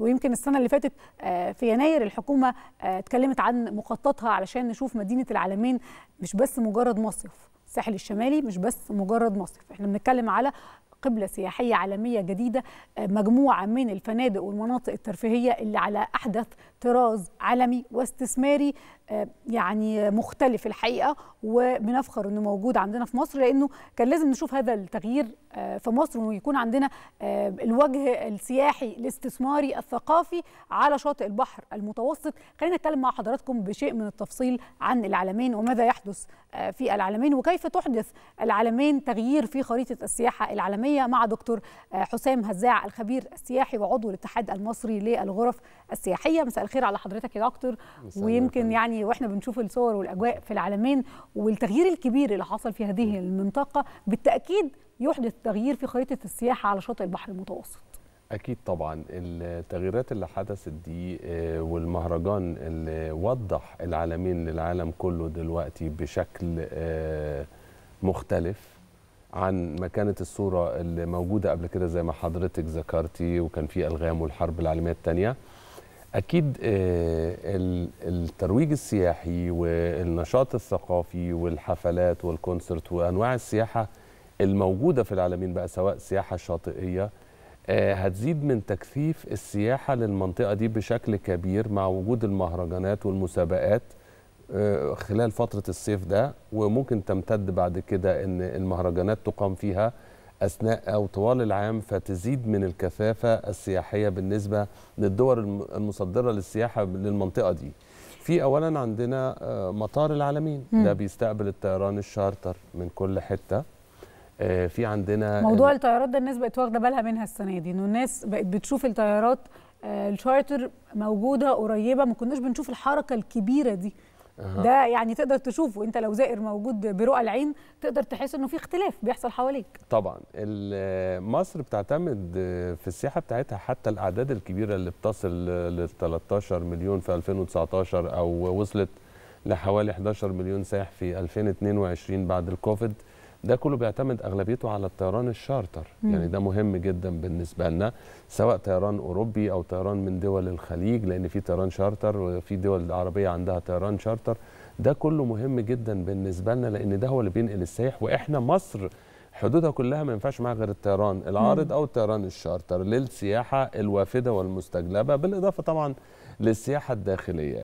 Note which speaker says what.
Speaker 1: ويمكن السنه اللي فاتت آه، في يناير الحكومه آه، اتكلمت عن مخططها علشان نشوف مدينه العالمين مش بس مجرد مصيف الساحل الشمالي مش بس مجرد مصيف احنا بنتكلم على قبلة سياحية عالمية جديدة آه، مجموعة من الفنادق والمناطق الترفيهية اللي على أحدث طراز عالمي واستثماري يعني مختلف الحقيقه وبنفخر انه موجود عندنا في مصر لانه كان لازم نشوف هذا التغيير آه، في مصر ويكون عندنا آه، الوجه السياحي الاستثماري الثقافي على شاطئ البحر المتوسط خلينا نتكلم مع حضراتكم بشيء من التفصيل عن العالمين وماذا يحدث آه، في العالمين وكيف تحدث العالمين تغيير في خريطه السياحه العالميه مع دكتور حسام هزاع الخبير السياحي وعضو الاتحاد المصري للغرف السياحيه مساء الخير على حضرتك يا دكتور ويمكن يعني يعني واحنا بنشوف الصور والاجواء في العالمين والتغيير الكبير اللي حصل في هذه المنطقه بالتاكيد يحدث تغيير في خريطه السياحه على شاطئ البحر المتوسط
Speaker 2: اكيد طبعا التغييرات اللي حدثت دي آه، والمهرجان اللي وضح العالمين للعالم كله دلوقتي بشكل آه، مختلف عن ما كانت الصوره اللي موجوده قبل كده زي ما حضرتك ذكرتي وكان في الغام والحرب العالميه الثانيه اكيد آه، الترويج السياحي والنشاط الثقافي والحفلات والكونسرت وانواع السياحه الموجوده في العالمين بقى سواء سياحه شاطئيه آه، هتزيد من تكثيف السياحه للمنطقه دي بشكل كبير مع وجود المهرجانات والمسابقات آه، خلال فتره الصيف ده وممكن تمتد بعد كده ان المهرجانات تقام فيها أثناء أو طوال العام فتزيد من الكثافة السياحية بالنسبة للدول المصدرة للسياحة للمنطقة دي في أولا عندنا آه، مطار العالمين م. ده بيستقبل الطيران الشارتر من كل حتة آه، في عندنا موضوع
Speaker 1: الطيارات ده الناس بقت واخده بالها منها السنه دي انه الناس بقت بتشوف الطيارات آه، الشارتر موجوده قريبه ما كناش بنشوف الحركه الكبيره دي أه. ده يعني تقدر تشوفه انت لو زائر موجود برؤى العين تقدر تحس انه في اختلاف بيحصل حواليك
Speaker 2: طبعا مصر بتعتمد في السياحه بتاعتها حتى الاعداد الكبيره اللي بتصل ل 13 مليون في 2019 او وصلت لحوالي 11 مليون سائح في 2022 بعد الكوفيد ده كله بيعتمد اغلبيته على الطيران الشارتر مم. يعني ده مهم جدا بالنسبه لنا سواء طيران اوروبي او طيران من دول الخليج لان في طيران شارتر وفي دول عربيه عندها طيران شارتر ده كله مهم جدا بالنسبه لنا لان ده هو اللي بينقل السايح واحنا مصر حدودها كلها ما ينفعش معاها غير الطيران العارض او الطيران الشارتر للسياحه الوافده والمستجلبه بالاضافه طبعا للسياحه الداخليه